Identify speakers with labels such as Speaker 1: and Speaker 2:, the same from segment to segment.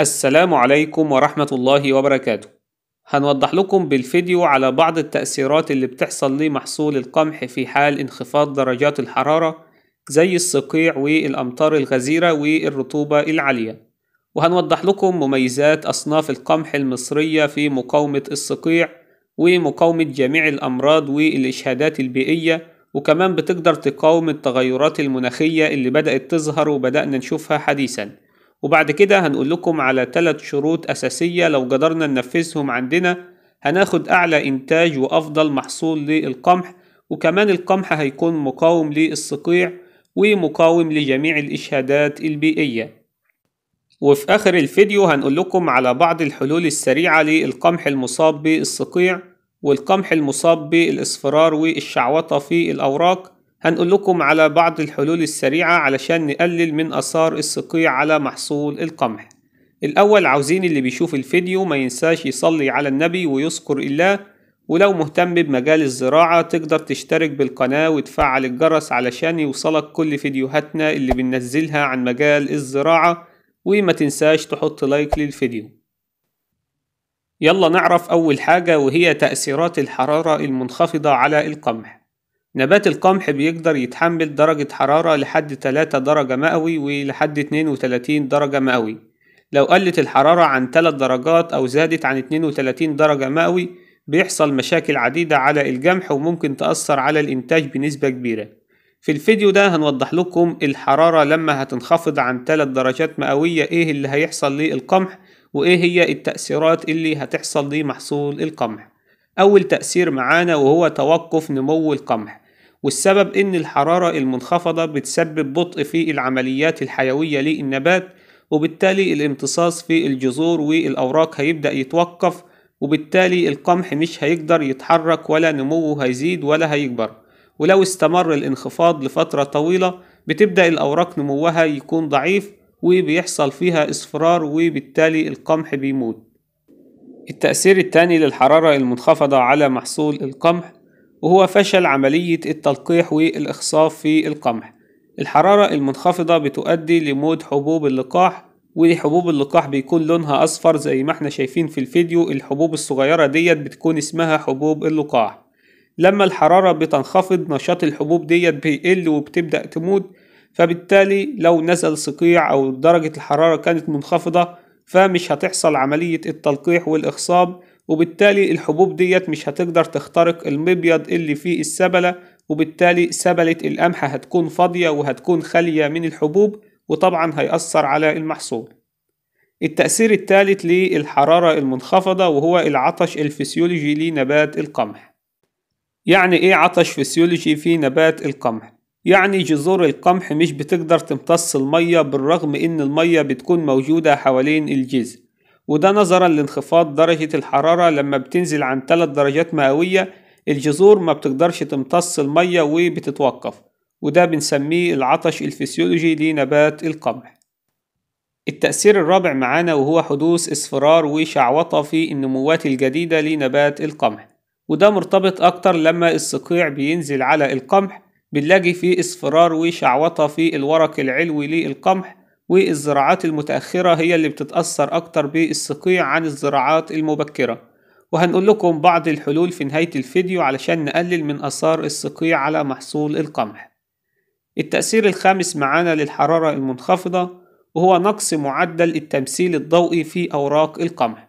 Speaker 1: السلام عليكم ورحمة الله وبركاته هنوضح لكم بالفيديو على بعض التأثيرات اللي بتحصل لمحصول القمح في حال انخفاض درجات الحرارة زي الصقيع والأمطار الغزيرة والرطوبة العالية وهنوضح لكم مميزات أصناف القمح المصرية في مقاومة الصقيع ومقاومة جميع الأمراض والإشهادات البيئية وكمان بتقدر تقاوم التغيرات المناخية اللي بدأت تظهر وبدأنا نشوفها حديثاً وبعد كده هنقول لكم على ثلاث شروط أساسية لو قدرنا ننفذهم عندنا هناخد أعلى إنتاج وأفضل محصول للقمح وكمان القمح هيكون مقاوم للصقيع ومقاوم لجميع الإشهادات البيئية وفي آخر الفيديو هنقول لكم على بعض الحلول السريعة للقمح المصاب بالصقيع والقمح المصاب بالاصفرار والشعوطة في الأوراق هنقول لكم على بعض الحلول السريعة علشان نقلل من أثار الصقيع على محصول القمح الأول عاوزين اللي بيشوف الفيديو ما ينساش يصلي على النبي ويذكر الله ولو مهتم بمجال الزراعة تقدر تشترك بالقناة وتفعل الجرس علشان يوصلك كل فيديوهاتنا اللي بننزلها عن مجال الزراعة وما تنساش تحط لايك للفيديو يلا نعرف أول حاجة وهي تأثيرات الحرارة المنخفضة على القمح نبات القمح بيقدر يتحمل درجة حرارة لحد 3 درجة مئوي ولحد 32 درجة مئوي لو قلت الحرارة عن 3 درجات أو زادت عن 32 درجة مئوي بيحصل مشاكل عديدة على الجمح وممكن تأثر على الإنتاج بنسبة كبيرة في الفيديو ده هنوضح لكم الحرارة لما هتنخفض عن 3 درجات مئوية ايه اللي هيحصل للقمح وايه هي التأثيرات اللي هتحصل لمحصول القمح أول تأثير معانا وهو توقف نمو القمح والسبب إن الحرارة المنخفضة بتسبب بطء في العمليات الحيوية للنبات وبالتالي الامتصاص في الجذور والأوراق هيبدأ يتوقف وبالتالي القمح مش هيقدر يتحرك ولا نموه هيزيد ولا هيكبر ولو استمر الانخفاض لفترة طويلة بتبدأ الأوراق نموها يكون ضعيف وبيحصل فيها اصفرار وبالتالي القمح بيموت التأثير الثاني للحرارة المنخفضة على محصول القمح وهو فشل عملية التلقيح والإخصاب في القمح الحرارة المنخفضة بتؤدي لموت حبوب اللقاح وحبوب اللقاح بيكون لونها أصفر زي ما احنا شايفين في الفيديو الحبوب الصغيرة ديت بتكون اسمها حبوب اللقاح لما الحرارة بتنخفض نشاط الحبوب ديت بيقل وبتبدأ تموت فبالتالي لو نزل صقيع أو درجة الحرارة كانت منخفضة فمش هتحصل عملية التلقيح والإخصاب وبالتالي الحبوب ديت مش هتقدر تخترق المبيض اللي فيه السبلة وبالتالي سبلة القمح هتكون فاضية وهتكون خالية من الحبوب وطبعا هيأثر على المحصول التأثير الثالث للحرارة المنخفضة وهو العطش الفسيولوجي لنبات القمح يعني ايه عطش فسيولوجي في نبات القمح؟ يعني جذور القمح مش بتقدر تمتص المية بالرغم ان المية بتكون موجودة حوالين الجذر وده نظرا لانخفاض درجة الحرارة لما بتنزل عن 3 درجات مئوية الجذور ما بتقدرش تمتص المية وبتتوقف وده بنسميه العطش الفسيولوجي لنبات القمح التأثير الرابع معانا وهو حدوث اصفرار وشعوطة في النموات الجديدة لنبات القمح وده مرتبط أكتر لما الصقيع بينزل على القمح بنلاقي فيه اصفرار وشعوطة في الورق العلوي للقمح والزراعات المتأخرة هي اللي بتتأثر أكتر بالصقيع عن الزراعات المبكرة وهنقول لكم بعض الحلول في نهاية الفيديو علشان نقلل من أثار الصقيع على محصول القمح التأثير الخامس معانا للحرارة المنخفضة وهو نقص معدل التمثيل الضوئي في أوراق القمح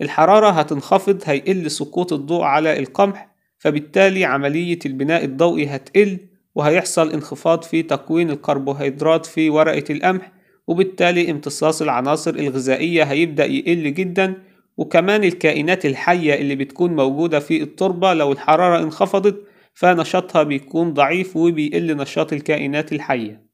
Speaker 1: الحرارة هتنخفض هيقل سقوط الضوء على القمح فبالتالي عملية البناء الضوئي هتقل وهيحصل انخفاض في تكوين الكربوهيدرات في ورقة القمح وبالتالي امتصاص العناصر الغذائية هيبدأ يقل جدا وكمان الكائنات الحية اللي بتكون موجودة في التربة لو الحرارة انخفضت فنشاطها بيكون ضعيف وبيقل نشاط الكائنات الحية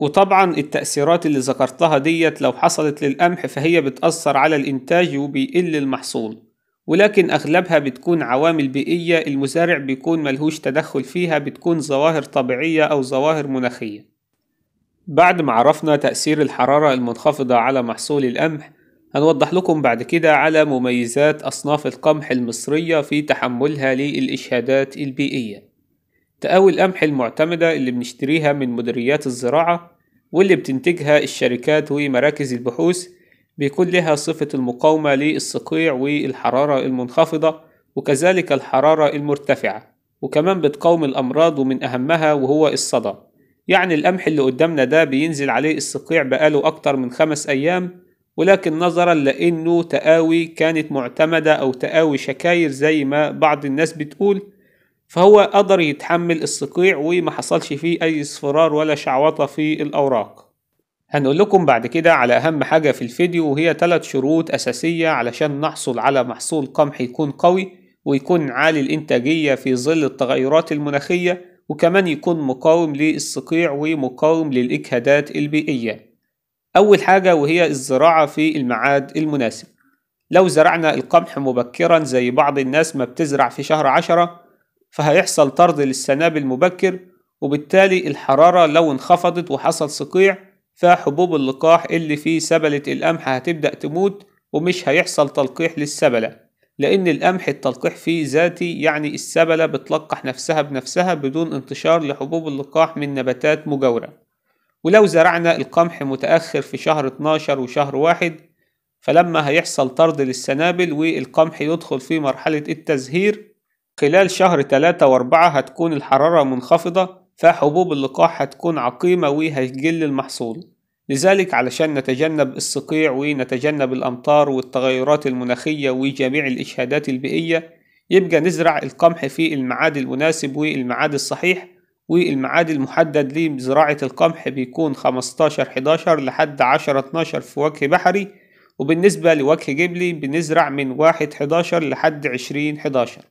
Speaker 1: وطبعا التأثيرات اللي ذكرتها ديت لو حصلت للقمح فهي بتأثر على الإنتاج وبيقل المحصول ولكن أغلبها بتكون عوامل بيئية المزارع بيكون ملهوش تدخل فيها بتكون ظواهر طبيعية أو ظواهر مناخية بعد ما عرفنا تأثير الحرارة المنخفضة على محصول القمح هنوضح لكم بعد كده على مميزات أصناف القمح المصرية في تحملها للإشهادات البيئية تقاوي القمح المعتمدة اللي بنشتريها من مديريات الزراعة واللي بتنتجها الشركات ومراكز البحوث بيكون لها صفة المقاومة للصقيع والحرارة المنخفضة وكذلك الحرارة المرتفعة وكمان بتقاوم الأمراض ومن أهمها وهو الصدى يعني القمح اللي قدامنا ده بينزل عليه الصقيع بقاله أكتر من خمس أيام ولكن نظرا لأنه تقاوي كانت معتمدة أو تقاوي شكاير زي ما بعض الناس بتقول فهو قدر يتحمل الصقيع وما حصلش فيه أي اصفرار ولا شعوطة في الأوراق هنقول لكم بعد كده على أهم حاجة في الفيديو وهي ثلاث شروط أساسية علشان نحصل على محصول قمح يكون قوي ويكون عالي الإنتاجية في ظل التغيرات المناخية وكمان يكون مقاوم للصقيع ومقاوم للإجهادات البيئية أول حاجة وهي الزراعة في المعاد المناسب لو زرعنا القمح مبكرا زي بعض الناس ما بتزرع في شهر عشرة فهيحصل طرد للسناب المبكر وبالتالي الحرارة لو انخفضت وحصل صقيع فحبوب اللقاح اللي في سبلة القمح هتبدأ تموت ومش هيحصل تلقيح للسبلة لأن القمح التلقيح فيه ذاتي يعني السبلة بتلقح نفسها بنفسها بدون انتشار لحبوب اللقاح من نباتات مجاورة ولو زرعنا القمح متأخر في شهر 12 وشهر واحد فلما هيحصل طرد للسنابل والقمح يدخل في مرحلة التزهير خلال شهر 3 و4 هتكون الحرارة منخفضة فحبوب اللقاح هتكون عقيمة وهيجل المحصول لذلك علشان نتجنب الصقيع ونتجنب الأمطار والتغيرات المناخية وجميع الإشهادات البيئية يبقى نزرع القمح في المعاد المناسب والمعاد الصحيح والمعاد المحدد لزراعة القمح بيكون 15 11 لحد 10 12 في وجه بحري وبالنسبة لوجه جبلي بنزرع من 1 11 لحد 20 11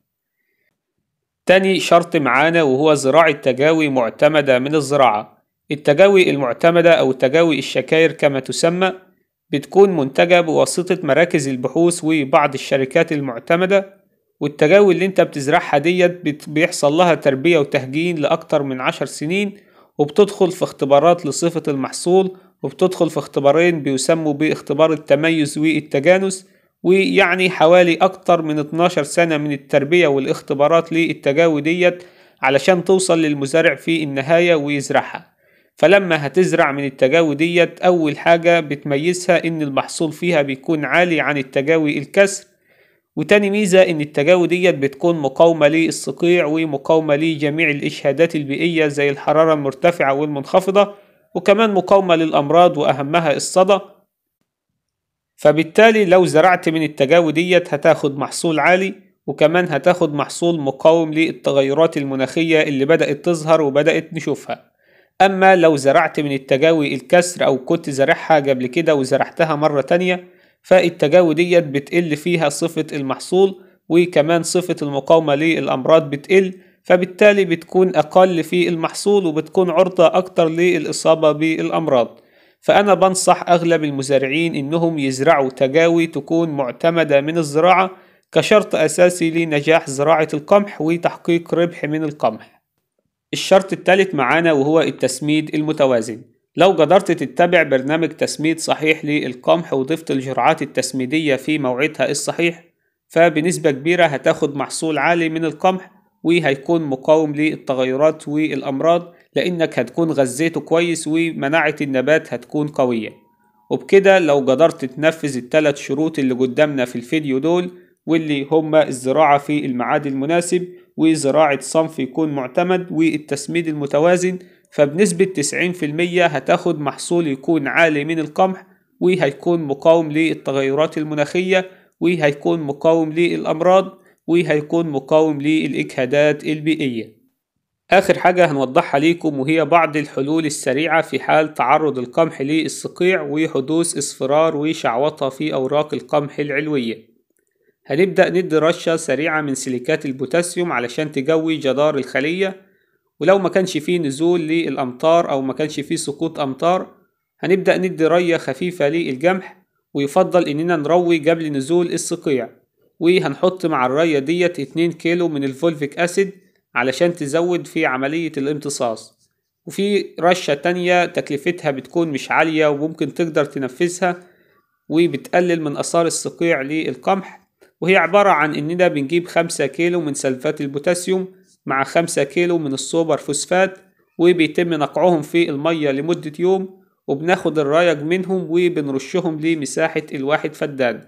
Speaker 1: تاني شرط معانا وهو زراعة تجاوي معتمدة من الزراعة التجاوي المعتمدة أو تجاوي الشكاير كما تسمى بتكون منتجة بواسطة مراكز البحوث وبعض الشركات المعتمدة والتجاوي اللي انت بتزرعها ديت بيحصل لها تربية وتهجين لأكتر من عشر سنين وبتدخل في اختبارات لصفة المحصول وبتدخل في اختبارين بيسموا باختبار التميز والتجانس ويعني حوالي أكتر من 12 سنة من التربية والاختبارات للتجاوي ديت علشان توصل للمزارع في النهاية ويزرعها فلما هتزرع من التجاوي ديت أول حاجة بتميزها إن المحصول فيها بيكون عالي عن التجاوي الكسر وتاني ميزة إن التجاوي ديت بتكون مقاومة للصقيع ومقاومة لجميع الإشهادات البيئية زي الحرارة المرتفعة والمنخفضة وكمان مقاومة للأمراض وأهمها الصدى فبالتالي لو زرعت من التجاوي ديت هتاخد محصول عالي وكمان هتاخد محصول مقاوم للتغيرات المناخية اللي بدأت تظهر وبدأت نشوفها أما لو زرعت من التجاوي الكسر أو كنت زارعها قبل كده وزرعتها مرة تانية فالتجاوي ديت بتقل فيها صفة المحصول وكمان صفة المقاومة للأمراض بتقل فبالتالي بتكون أقل في المحصول وبتكون عرضة أكتر للإصابة بالأمراض فأنا بنصح أغلب المزارعين إنهم يزرعوا تجاوي تكون معتمدة من الزراعة كشرط أساسي لنجاح زراعة القمح وتحقيق ربح من القمح الشرط الثالث معانا وهو التسميد المتوازن لو قدرت تتبع برنامج تسميد صحيح للقمح وضفت الجرعات التسميدية في موعدها الصحيح فبنسبة كبيرة هتاخد محصول عالي من القمح وهيكون مقاوم للتغيرات والأمراض لأنك هتكون غذيته كويس ومناعة النبات هتكون قوية وبكده لو قدرت تنفذ التلات شروط اللي قدامنا في الفيديو دول واللي هما الزراعة في المعاد المناسب وزراعة صنف يكون معتمد والتسميد المتوازن فبنسبة 90% هتاخد محصول يكون عالي من القمح وهيكون مقاوم للتغيرات المناخية وهيكون مقاوم للأمراض وهيكون مقاوم للإجهادات البيئية آخر حاجة هنوضحها ليكم وهي بعض الحلول السريعة في حال تعرض القمح للصقيع وحدوث اصفرار وشعوطة في أوراق القمح العلوية هنبدأ ندي رشة سريعة من سيليكات البوتاسيوم علشان تجوي جدار الخلية ولو ما كانش فيه نزول للأمطار أو ما كانش فيه سقوط أمطار هنبدأ ندي رية خفيفة للجمح ويفضل إننا نروي قبل نزول الصقيع وهنحط مع الرية ديت 2 كيلو من الفولفيك أسيد علشان تزود في عملية الامتصاص وفي رشة تانية تكلفتها بتكون مش عالية وممكن تقدر تنفذها وبتقلل من أثار الصقيع للقمح وهي عبارة عن إننا بنجيب خمسة كيلو من سلفات البوتاسيوم مع خمسة كيلو من السوبر فوسفات وبيتم نقعهم في المية لمدة يوم وبناخد الرايج منهم وبنرشهم لمساحة الواحد فدان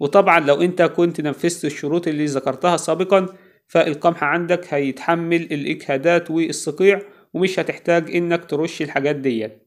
Speaker 1: وطبعا لو انت كنت نفذت الشروط اللي ذكرتها سابقا فالقمح عندك هيتحمل الاجهادات والصقيع ومش هتحتاج انك ترش الحاجات ديت